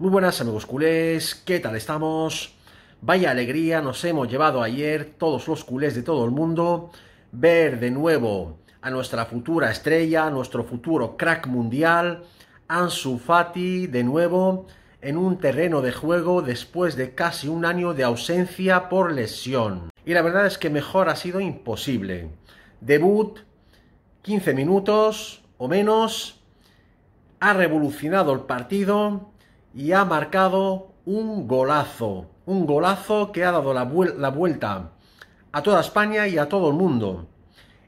Muy buenas amigos culés, ¿qué tal estamos? Vaya alegría nos hemos llevado ayer todos los culés de todo el mundo ver de nuevo a nuestra futura estrella, nuestro futuro crack mundial, Ansu Fati de nuevo en un terreno de juego después de casi un año de ausencia por lesión. Y la verdad es que mejor ha sido imposible. Debut 15 minutos o menos, ha revolucionado el partido y ha marcado un golazo, un golazo que ha dado la, vuelta a toda España y a todo el mundo.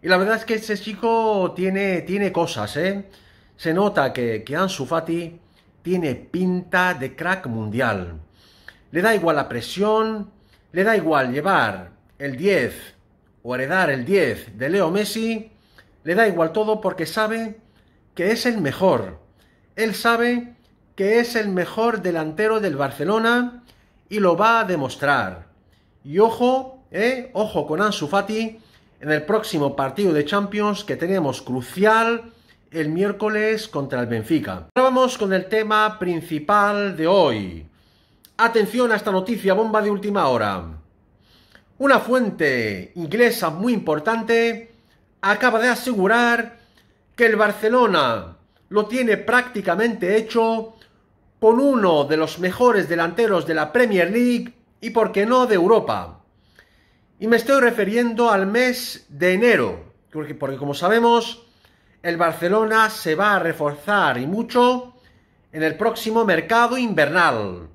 Y la verdad es que ese chico tiene, tiene cosas, ¿eh? Se nota que, que Ansu Fati tiene pinta de crack mundial. Le da igual la presión, le da igual llevar el 10 o heredar el 10 de Leo Messi, le da igual todo porque sabe que es el mejor. Él sabe que es el mejor delantero del Barcelona y lo va a demostrar. Y ojo, eh, ojo con Ansu Fati en el próximo partido de Champions que tenemos crucial el miércoles contra el Benfica. Ahora vamos con el tema principal de hoy. Atención a esta noticia bomba de última hora. Una fuente inglesa muy importante acaba de asegurar que el Barcelona lo tiene prácticamente hecho con uno de los mejores delanteros de la Premier League y, por qué no, de Europa. Y me estoy refiriendo al mes de enero, porque, como sabemos, el Barcelona se va a reforzar y mucho en el próximo mercado invernal.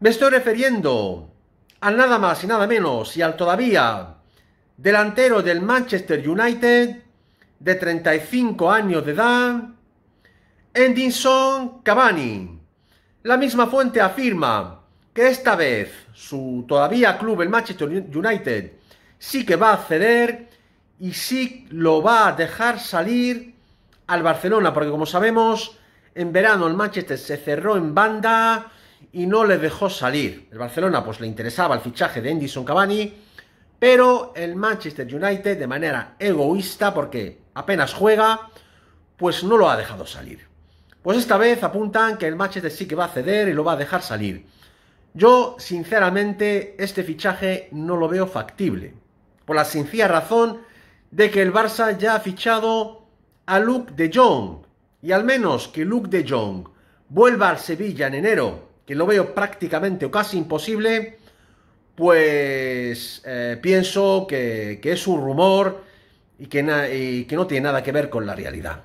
Me estoy refiriendo al nada más y nada menos y al todavía delantero del Manchester United de 35 años de edad, Edinson Cavani. La misma fuente afirma que esta vez su todavía club, el Manchester United, sí que va a ceder y sí lo va a dejar salir al Barcelona, porque como sabemos, en verano el Manchester se cerró en banda y no le dejó salir. El Barcelona pues le interesaba el fichaje de Endison Cavani, pero el Manchester United de manera egoísta, porque apenas juega, pues no lo ha dejado salir. Pues esta vez apuntan que el Manchester sí que va a ceder y lo va a dejar salir. Yo, sinceramente, este fichaje no lo veo factible. Por la sencilla razón de que el Barça ya ha fichado a Luke de Jong. Y al menos que Luke de Jong vuelva al Sevilla en enero, que lo veo prácticamente o casi imposible, pues eh, pienso que, es un rumor y que no tiene nada que ver con la realidad.